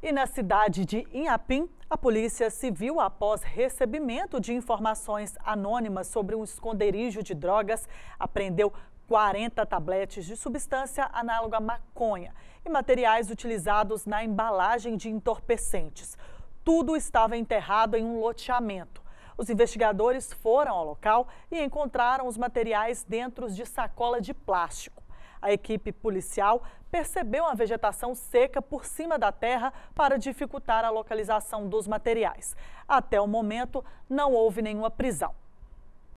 E na cidade de Inhapim, a Polícia Civil, após recebimento de informações anônimas sobre um esconderijo de drogas, apreendeu 40 tabletes de substância análoga à maconha e materiais utilizados na embalagem de entorpecentes. Tudo estava enterrado em um loteamento. Os investigadores foram ao local e encontraram os materiais dentro de sacola de plástico. A equipe policial percebeu a vegetação seca por cima da terra para dificultar a localização dos materiais. Até o momento, não houve nenhuma prisão.